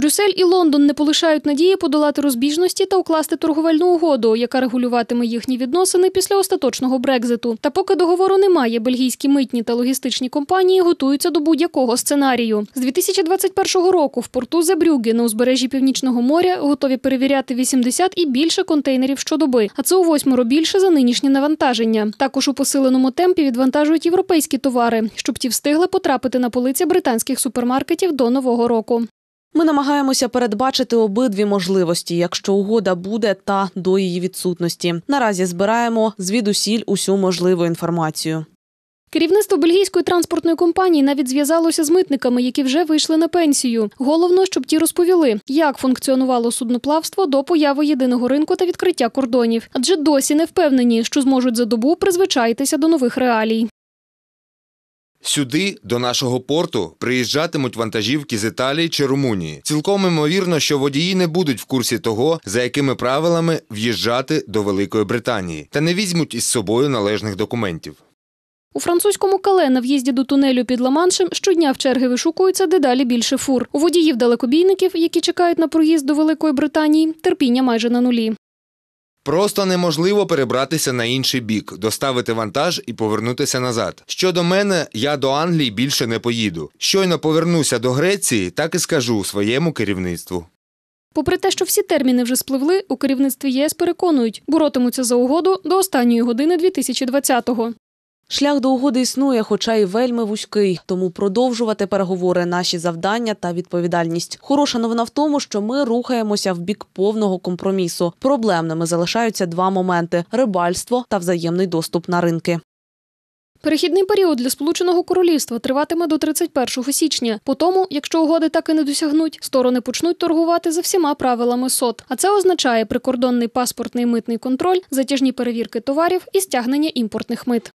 Брюссель і Лондон не полишають надії подолати розбіжності та укласти торговельну угоду, яка регулюватиме їхні відносини після остаточного Брекзиту. Та поки договору немає, бельгійські митні та логістичні компанії готуються до будь-якого сценарію. З 2021 року в порту Забрюги на узбережжі Північного моря готові перевіряти 80 і більше контейнерів щодоби, а це у восьмеро більше за нинішнє навантаження. Також у посиленому темпі відвантажують європейські товари, щоб ті встигли потрапити на полиці британських супермаркетів до нового року. Ми намагаємося передбачити обидві можливості, якщо угода буде та до її відсутності. Наразі збираємо звідусіль усю можливу інформацію. Керівництво бельгійської транспортної компанії навіть зв'язалося з митниками, які вже вийшли на пенсію. Головно, щоб ті розповіли, як функціонувало судноплавство до появи єдиного ринку та відкриття кордонів, адже досі не впевнені, що зможуть за добу призвичаїтися до нових реалій. Сюди до нашого порту приїжджатимуть вантажівки з Італії чи Румунії. Цілком імовірно, що водії не будуть в курсі того, за якими правилами в'їжджати до Великої Британії, та не візьмуть із собою належних документів. У французькому кале на в'їзді до тунелю під Ламаншем щодня в черги вишукуються дедалі більше фур. У водіїв далекобійників, які чекають на проїзд до Великої Британії, терпіння майже на нулі. Просто неможливо перебратися на інший бік, доставити вантаж і повернутися назад. Щодо мене, я до Англії більше не поїду. Щойно повернуся до Греції, так і скажу своєму керівництву. Попри те, що всі терміни вже спливли, у керівництві ЄС переконують, боротимуться за угоду до останньої години 2020-го. Шлях до угоди існує, хоча і вельми вузький. Тому продовжувати переговори наші завдання та відповідальність. Хороша новина в тому, що ми рухаємося в бік повного компромісу. Проблемними залишаються два моменти: рибальство та взаємний доступ на ринки. Перехідний період для Сполученого Королівства триватиме до 31 січня. По тому, якщо угоди так і не досягнуть, сторони почнуть торгувати за всіма правилами сот. А це означає прикордонний паспортний митний контроль, затяжні перевірки товарів і стягнення імпортних мит.